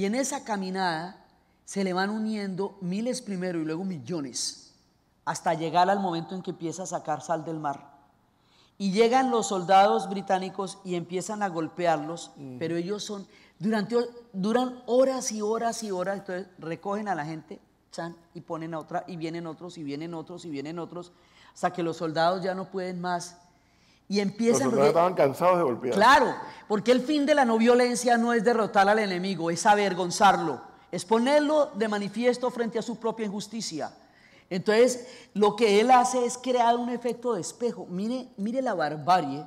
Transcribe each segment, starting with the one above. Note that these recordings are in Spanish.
Y en esa caminada se le van uniendo miles primero y luego millones, hasta llegar al momento en que empieza a sacar sal del mar. Y llegan los soldados británicos y empiezan a golpearlos, mm. pero ellos son, durante, duran horas y horas y horas, entonces recogen a la gente, y ponen a otra, y vienen otros, y vienen otros, y vienen otros, hasta que los soldados ya no pueden más y empiezan... a estaban cansados de golpear. Claro, porque el fin de la no violencia no es derrotar al enemigo, es avergonzarlo, es ponerlo de manifiesto frente a su propia injusticia. Entonces, lo que él hace es crear un efecto de espejo. Mire, mire la barbarie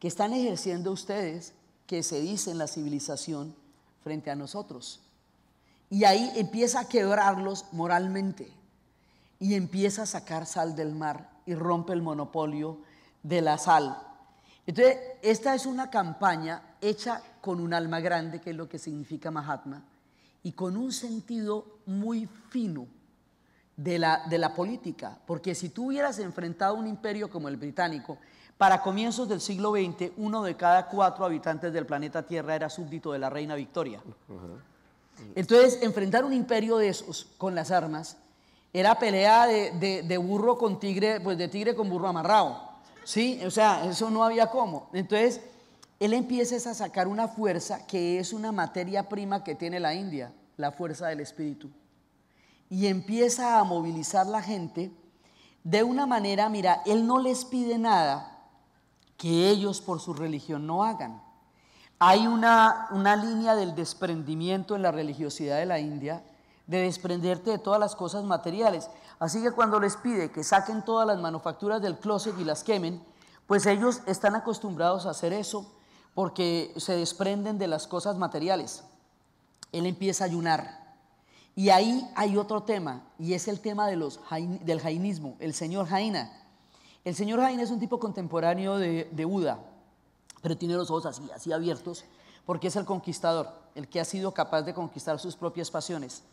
que están ejerciendo ustedes, que se dice en la civilización, frente a nosotros. Y ahí empieza a quebrarlos moralmente. Y empieza a sacar sal del mar y rompe el monopolio de la sal. Entonces, esta es una campaña hecha con un alma grande, que es lo que significa Mahatma, y con un sentido muy fino de la, de la política, porque si tú hubieras enfrentado un imperio como el británico, para comienzos del siglo XX, uno de cada cuatro habitantes del planeta Tierra era súbdito de la reina Victoria. Entonces, enfrentar un imperio de esos con las armas era pelea de, de burro con tigre, pues de tigre con burro amarrado. ¿Sí? O sea, eso no había cómo. Entonces, él empieza a sacar una fuerza que es una materia prima que tiene la India, la fuerza del espíritu. Y empieza a movilizar la gente de una manera, mira, él no les pide nada que ellos por su religión no hagan. Hay una, una línea del desprendimiento en la religiosidad de la India, de desprenderte de todas las cosas materiales. Así que cuando les pide que saquen todas las manufacturas del closet y las quemen, pues ellos están acostumbrados a hacer eso porque se desprenden de las cosas materiales. Él empieza a ayunar. Y ahí hay otro tema, y es el tema de los, del jainismo, el señor Jaina. El señor Jaina es un tipo contemporáneo de, de Buda, pero tiene los ojos así, así abiertos, porque es el conquistador, el que ha sido capaz de conquistar sus propias pasiones.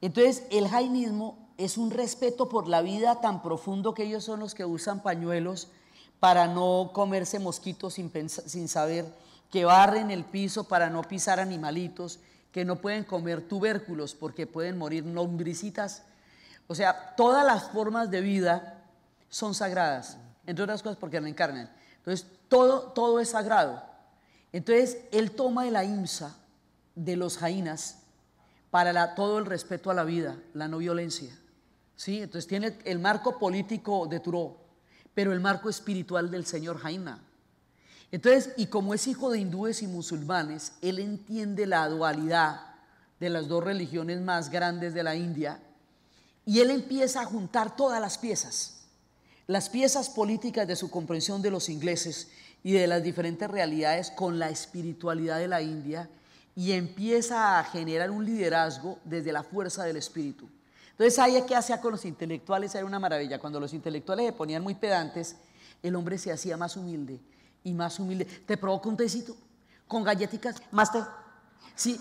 Entonces, el jainismo es un respeto por la vida tan profundo que ellos son los que usan pañuelos para no comerse mosquitos sin, sin saber, que barren el piso para no pisar animalitos, que no pueden comer tubérculos porque pueden morir lombricitas. O sea, todas las formas de vida son sagradas, entre otras cosas porque reencarnan. Entonces, todo, todo es sagrado. Entonces, él toma de la IMSA de los jainas para todo el respeto a la vida, la no violencia. Sí, entonces tiene el marco político de Turó, pero el marco espiritual del señor Jaina. Entonces, y como es hijo de hindúes y musulmanes, él entiende la dualidad de las dos religiones más grandes de la India y él empieza a juntar todas las piezas, las piezas políticas de su comprensión de los ingleses y de las diferentes realidades con la espiritualidad de la India y empieza a generar un liderazgo desde la fuerza del espíritu. Entonces, ahí que hacía con los intelectuales era una maravilla. Cuando los intelectuales se ponían muy pedantes, el hombre se hacía más humilde y más humilde. Te provoca un tecito con galletitas, más té. Sí.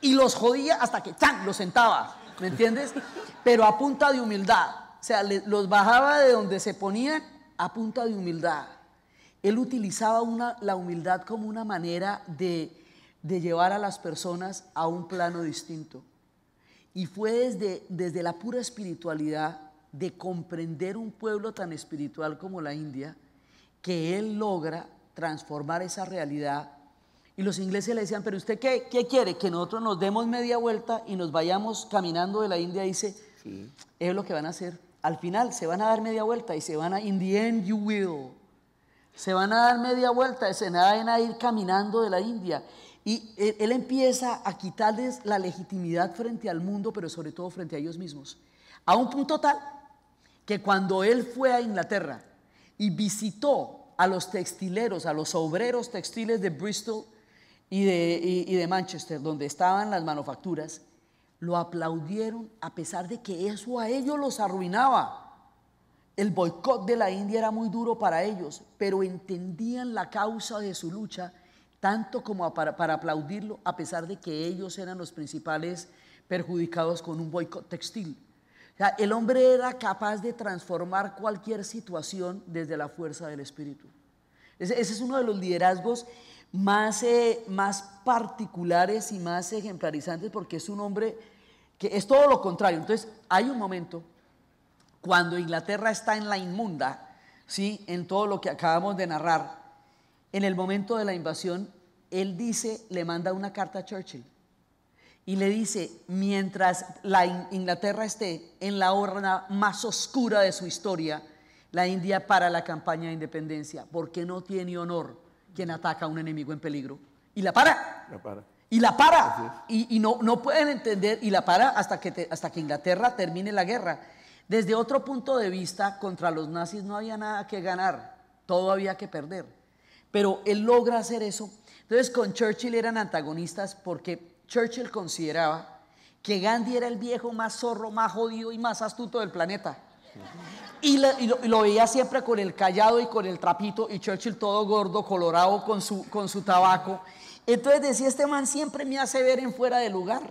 Y los jodía hasta que ¡chan! los sentaba. ¿Me entiendes? Pero a punta de humildad. O sea, los bajaba de donde se ponían a punta de humildad. Él utilizaba la humildad como una manera de llevar a las personas a un plano distinto. Y fue desde, desde la pura espiritualidad de comprender un pueblo tan espiritual como la India que él logra transformar esa realidad. Y los ingleses le decían, pero usted qué, quiere? Que nosotros nos demos media vuelta y nos vayamos caminando de la India. dice, sí. es lo que van a hacer. Al final se van a dar media vuelta y se van a, in Se van a dar media vuelta y se van a ir caminando de la India. Y él, empieza a quitarles la legitimidad frente al mundo, pero sobre todo frente a ellos mismos. A un punto tal que cuando él fue a Inglaterra y visitó a los textileros, a los obreros textiles de Bristol y de, y de, Manchester, donde estaban las manufacturas, lo aplaudieron a pesar de que eso a ellos los arruinaba. El boicot de la India era muy duro para ellos, pero entendían la causa de su lucha tanto como para, aplaudirlo, a pesar de que ellos eran los principales perjudicados con un boicot textil. O sea, el hombre era capaz de transformar cualquier situación desde la fuerza del espíritu. Ese, es uno de los liderazgos más, eh, más particulares y más ejemplarizantes porque es un hombre que es todo lo contrario. Entonces, hay un momento cuando Inglaterra está en la inmunda, ¿sí? en todo lo que acabamos de narrar, en el momento de la invasión, él dice, le manda una carta a Churchill y le dice, mientras la Inglaterra esté en la horna más oscura de su historia, la India para la campaña de independencia, porque no tiene honor quien ataca a un enemigo en peligro. Y la para. La para. Y la para. Y, no, pueden entender, y la para hasta que, hasta que Inglaterra termine la guerra. Desde otro punto de vista, contra los nazis no había nada que ganar, todo había que perder pero él logra hacer eso. Entonces con Churchill eran antagonistas porque Churchill consideraba que Gandhi era el viejo más zorro, más jodido y más astuto del planeta. Y, lo, veía siempre con el callado y con el trapito y Churchill todo gordo, colorado con su, con su tabaco. Entonces decía, este man siempre me hace ver en fuera de lugar,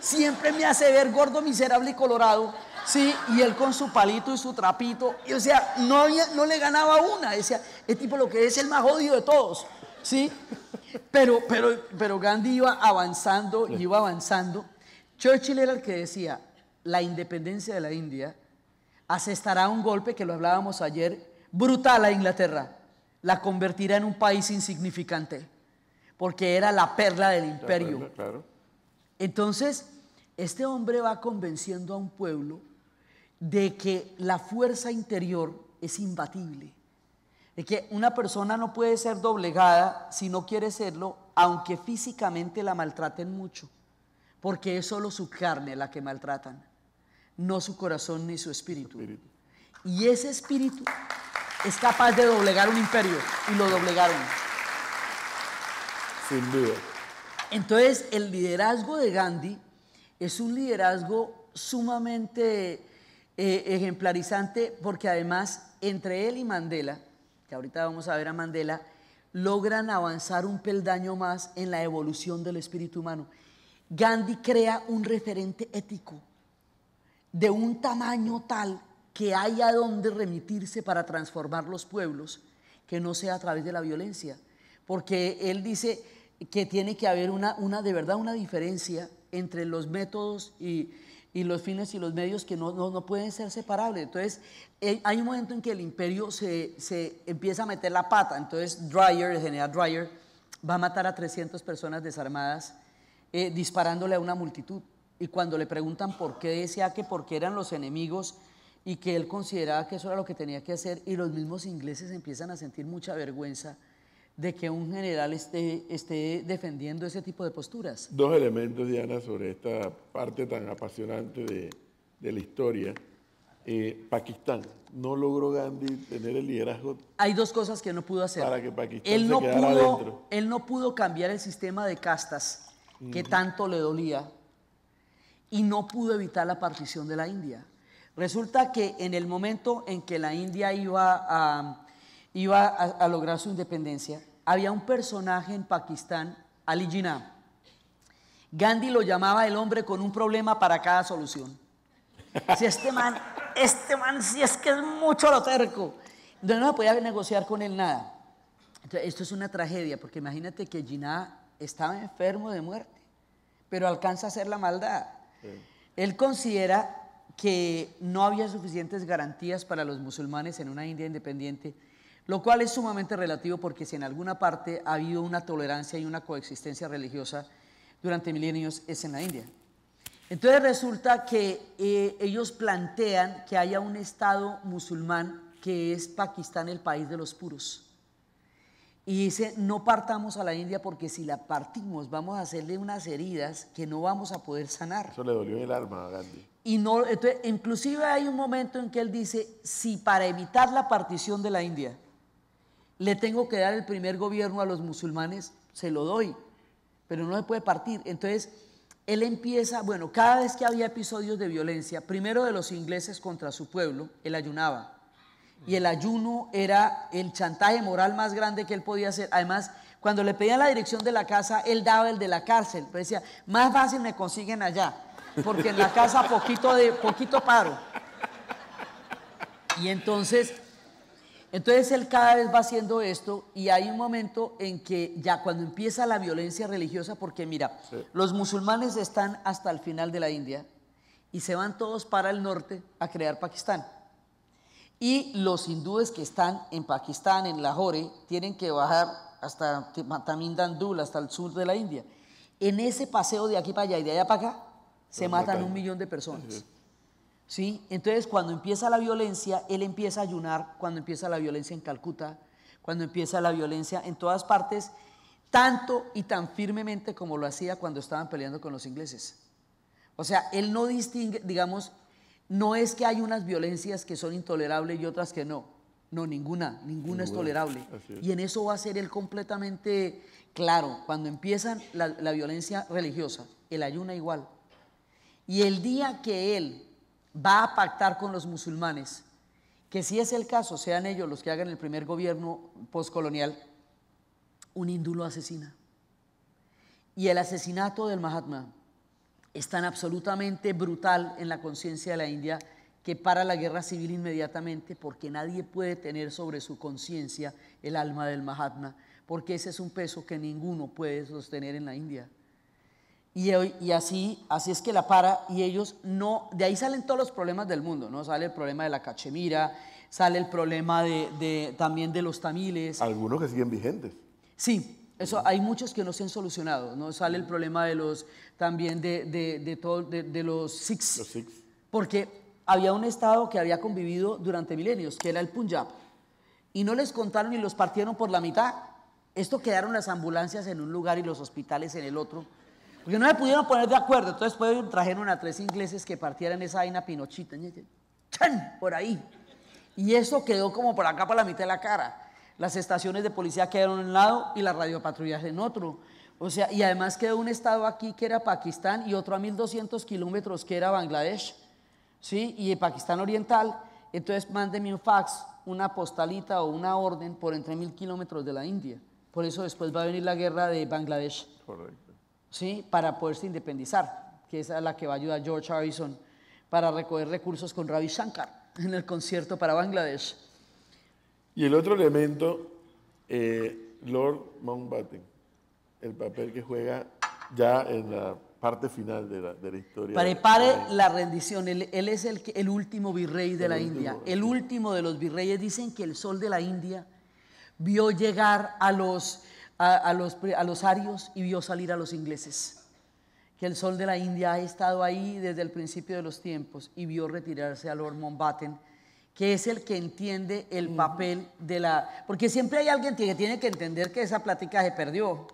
siempre me hace ver gordo, miserable y colorado. Sí, y él con su palito y su trapito. Y, o sea, no, le ganaba una. Decía, el tipo lo que es el más odio de todos. pero, pero Gandhi iba avanzando y iba avanzando. Churchill era el que decía, la independencia de la India asestará un golpe, que lo hablábamos ayer, brutal a Inglaterra. La convertirá en un país insignificante, porque era la perla del imperio. Entonces, este hombre va convenciendo a un pueblo de que la fuerza interior es imbatible, de que una persona no puede ser doblegada si no quiere serlo, aunque físicamente la maltraten mucho, porque es solo su carne la que maltratan, no su corazón ni su espíritu. Y ese espíritu es capaz de doblegar un imperio, y lo doblegaron. Sin duda. Entonces, el liderazgo de Gandhi es un liderazgo sumamente eh, ejemplarizante porque además entre él y Mandela, que ahorita vamos a ver a Mandela, logran avanzar un peldaño más en la evolución del espíritu humano. Gandhi crea un referente ético de un tamaño tal que haya donde remitirse para transformar los pueblos, que no sea a través de la violencia. Porque él dice que tiene que haber una, una de verdad, una diferencia entre los métodos y, y los fines y los medios que no, pueden ser separables. Entonces, hay un momento en que el imperio se, empieza a meter la pata. Entonces, Dreyer, el general Dreyer, va a matar a 300 personas desarmadas eh, disparándole a una multitud. Y cuando le preguntan por qué, decía que porque eran los enemigos y que él consideraba que eso era lo que tenía que hacer, y los mismos ingleses empiezan a sentir mucha vergüenza de que un general esté, esté defendiendo ese tipo de posturas? Dos elementos, Diana, sobre esta parte tan apasionante de, de la historia. Eh, Pakistán. No logró Gandhi tener el liderazgo. Hay dos cosas que no pudo hacer. Para que Pakistán él no quedara pudo, Él no pudo cambiar el sistema de castas que tanto le dolía y no pudo evitar la partición de la India. Resulta que en el momento en que la India iba a iba a, lograr su independencia, había un personaje en Pakistán, Ali Jinnah. Gandhi lo llamaba el hombre con un problema para cada solución. Si este man, este man, si es que es mucho lo terco. Entonces no se podía negociar con él nada. esto es una tragedia, porque imagínate que Jinnah estaba enfermo de muerte, pero alcanza a hacer la maldad. Él considera que no había suficientes garantías para los musulmanes en una India independiente lo cual es sumamente relativo porque si en alguna parte ha habido una tolerancia y una coexistencia religiosa durante milenios es en la India. Entonces resulta que eh, ellos plantean que haya un Estado musulmán que es Pakistán el país de los puros. Y dice, no partamos a la India porque si la partimos vamos a hacerle unas heridas que no vamos a poder sanar. Eso le dolió el alma a Gandhi. Y no, inclusive hay un momento en que él dice, si para evitar la partición de la India le tengo que dar el primer gobierno a los musulmanes, se lo doy, pero no se puede partir. Entonces, él empieza, bueno, cada vez que había episodios de violencia, primero de los ingleses contra su pueblo, él ayunaba. Y el ayuno era el chantaje moral más grande que él podía hacer. Además, cuando le pedían la dirección de la casa, él daba el de la cárcel. Pero decía, más fácil me consiguen allá, porque en la casa poquito, de, poquito paro. Y entonces entonces él cada vez va haciendo esto y hay un momento en que ya cuando empieza la violencia religiosa, porque mira, los musulmanes están hasta el final de la India y se van todos para el norte a crear Pakistán. Y los hindúes que están en Pakistán, en Lahore, tienen que bajar hasta Tamil hasta el sur de la India. En ese paseo de aquí para allá y de allá para acá, se matan un millón de personas. ¿sí? Entonces, cuando empieza la violencia, él empieza a ayunar, cuando empieza la violencia en Calcuta, cuando empieza la violencia en todas partes, tanto y tan firmemente como lo hacía cuando estaban peleando con los ingleses. O sea, él no distingue, digamos, no es que hay unas violencias que son intolerables y otras que no. No, ninguna, ninguna, es tolerable. Y en eso va a ser él completamente claro. Cuando empiezan la, la violencia religiosa, él ayuna igual. Y el día que él va a pactar con los musulmanes que si es el caso, sean ellos los que hagan el primer gobierno postcolonial, un hindú lo asesina. Y el asesinato del Mahatma es tan absolutamente brutal en la conciencia de la India que para la guerra civil inmediatamente porque nadie puede tener sobre su conciencia el alma del Mahatma, porque ese es un peso que ninguno puede sostener en la India. Y, así, es que la para y ellos no, de ahí salen todos los problemas del mundo, ¿no? Sale el problema de la cachemira, sale el problema de, también de los tamiles. Algunos que siguen vigentes. Sí, eso, hay muchos que no se han solucionado, ¿no? Sale el problema de los, también de, los, Sikhs. los Porque había un estado que había convivido durante milenios, que era el Punjab. Y no les contaron y los partieron por la mitad. Esto quedaron las ambulancias en un lugar y los hospitales en el otro porque no me pudieron poner de acuerdo. Entonces trajeron a tres ingleses que partieran esa vaina pinochita. Por ahí. Y eso quedó como por acá, para la mitad de la cara. Las estaciones de policía quedaron en un lado y las radiopatrullaje en otro. O sea, y además quedó un estado aquí que era Pakistán y otro a 1200 kilómetros que era Bangladesh. ¿Sí? Y Pakistán Oriental. Entonces mándeme un fax, una postalita o una orden por entre mil kilómetros de la India. Por eso después va a venir la guerra de Bangladesh. ¿sí? para poderse independizar, que es a la que va a ayudar George Harrison para recoger recursos con Ravi Shankar en el concierto para Bangladesh. Y el otro elemento, eh, Lord Mountbatten, el papel que juega ya en la parte final de la, la historia. Prepare ah. la rendición, él, es el, el, último virrey de la India, el último de los virreyes. Dicen que el sol de la India vio llegar a los a, los, a los arios y vio salir a los ingleses. Que el sol de la India ha estado ahí desde el principio de los tiempos y vio retirarse a Lord Mountbatten, que es el que entiende el papel de la... Porque siempre hay alguien que tiene que entender que esa plática se perdió,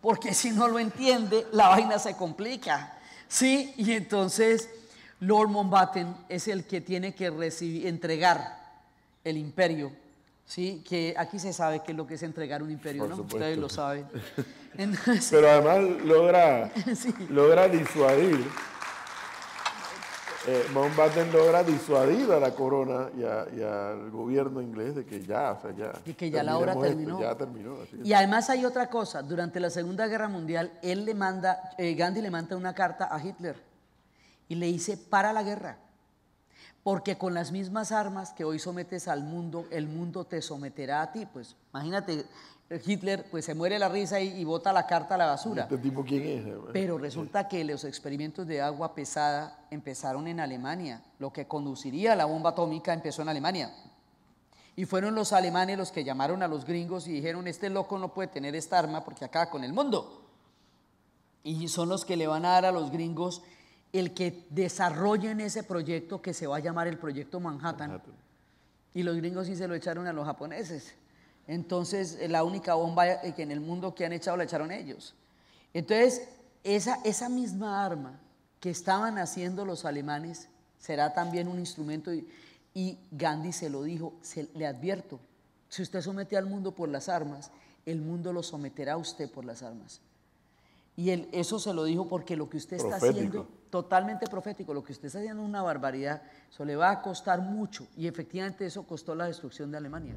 porque si no lo entiende, la vaina se complica. Sí, y entonces Lord Mountbatten es el que tiene que recibir, entregar el imperio Sí, que aquí se sabe qué es lo que es entregar un imperio, ¿no? Ustedes lo saben. Pero además logra, logra disuadir. Eh, Mountbatten logra disuadir a la corona y, al gobierno inglés de que ya, o sea, ya. Y que ya la obra terminó. terminó y además hay otra cosa. Durante la Segunda Guerra Mundial, él le manda, eh, Gandhi le manda una carta a Hitler y le dice: para la guerra porque con las mismas armas que hoy sometes al mundo, el mundo te someterá a ti. Pues imagínate, Hitler pues se muere la risa y, bota la carta a la basura. ¿Este tipo quién es? Pero resulta que los experimentos de agua pesada empezaron en Alemania, lo que conduciría a la bomba atómica empezó en Alemania. Y fueron los alemanes los que llamaron a los gringos y dijeron, este loco no puede tener esta arma porque acaba con el mundo. Y son los que le van a dar a los gringos el que desarrollen ese proyecto que se va a llamar el proyecto Manhattan. Y los gringos sí se lo echaron a los japoneses. Entonces, eh, la única bomba eh, que en el mundo que han echado la echaron ellos. Entonces, esa, esa misma arma que estaban haciendo los alemanes será también un instrumento. Y, Gandhi se lo dijo, le advierto, si usted somete al mundo por las armas, el mundo lo someterá a usted por las armas. Y eso se lo dijo porque lo que usted está haciendo, totalmente profético, lo que usted está haciendo es una barbaridad, eso le va a costar mucho. Y efectivamente eso costó la destrucción de Alemania.